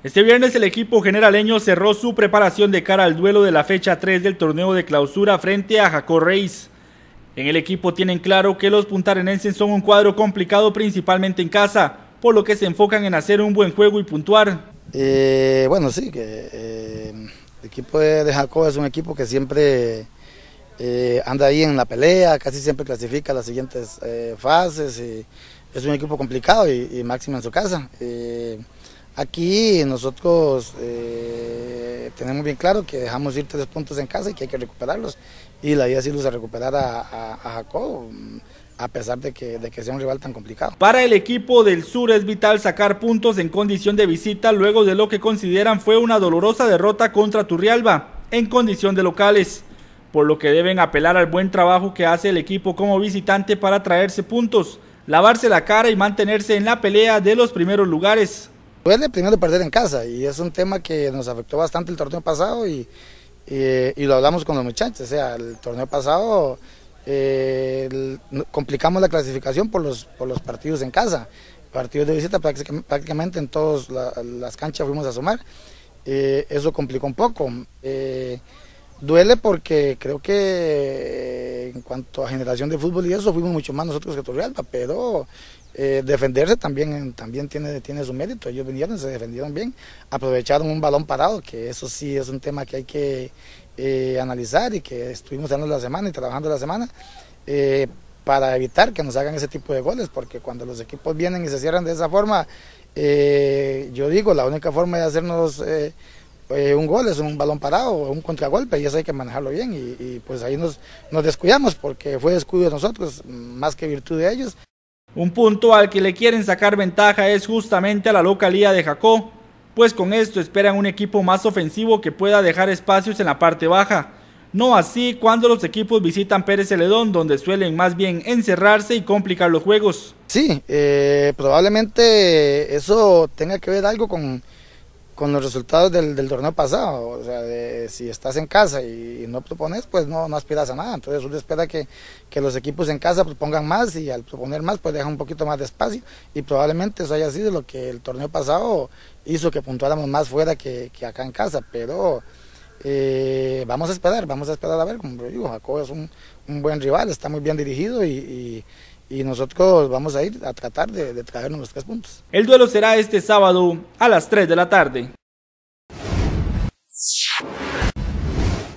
Este viernes el equipo generaleño cerró su preparación de cara al duelo de la fecha 3 del torneo de clausura frente a Jaco Reis. En el equipo tienen claro que los puntarenenses son un cuadro complicado principalmente en casa, por lo que se enfocan en hacer un buen juego y puntuar. Eh, bueno, sí, que eh, el equipo de, Jacob es un equipo que siempre eh, anda ahí en la pelea, casi siempre clasifica las siguientes fases. es un equipo complicado y máximo en su casa. Aquí nosotros eh, tenemos bien claro que dejamos ir tres puntos en casa y que hay que recuperarlos. Y la idea es irnos a recuperar a, a, a pesar de que, de que sea un rival tan complicado. Para el equipo del sur es vital sacar puntos en condición de visita luego de lo que consideran fue una dolorosa derrota contra Turrialba en condición de locales, por lo que deben apelar al buen trabajo que hace el equipo como visitante para traerse puntos, lavarse la cara y mantenerse en la pelea de los primeros lugares. Duele primero perder en casa y es un tema que nos afectó bastante el torneo pasado y, lo hablamos con los muchachos. O sea, el torneo pasado eh, complicamos la clasificación por los, los partidos en casa. Partidos de visita prácticamente, en todas las canchas fuimos a sumar. Eh, eso complicó un poco. Eh, Duele porque creo que eh, en cuanto a generación de fútbol y eso, fuimos mucho más nosotros que Torrealba, pero eh, defenderse también, también tiene, tiene su mérito. Ellos vinieron, se defendieron bien, aprovecharon un balón parado, que eso sí es un tema que hay que eh, analizar y que estuvimos dando la semana y trabajando la semana. para evitar que nos hagan ese tipo de goles, porque cuando los equipos vienen y se cierran de esa forma, yo digo, la única forma de hacernos eh, un gol es un balón parado, un contragolpe y eso hay que manejarlo bien y, pues ahí nos, nos descuidamos porque fue descuido de nosotros más que virtud de ellos. Un punto al que le quieren sacar ventaja es justamente a la localía de Jacó, pues con esto esperan un equipo más ofensivo que pueda dejar espacios en la parte baja. No así cuando los equipos visitan Pérez Celedón, donde suelen más bien encerrarse y complicar los juegos. Sí, eh, probablemente eso tenga que ver algo con, con los resultados del, torneo pasado. O sea, si estás en casa y, no propones, pues no, aspiras a nada. Entonces uno espera que, los equipos en casa propongan pues, más y al proponer más, pues deja un poquito más de espacio. Y probablemente eso haya sido lo que el torneo pasado hizo que puntuáramos más fuera que, acá en casa. Pero eh, vamos a esperar, vamos a esperar a ver. Como digo, Jacob es un, un buen rival, está muy bien dirigido y y nosotros vamos a ir a tratar de, traernos los tres puntos. El duelo será este sábado a las 3 de la tarde.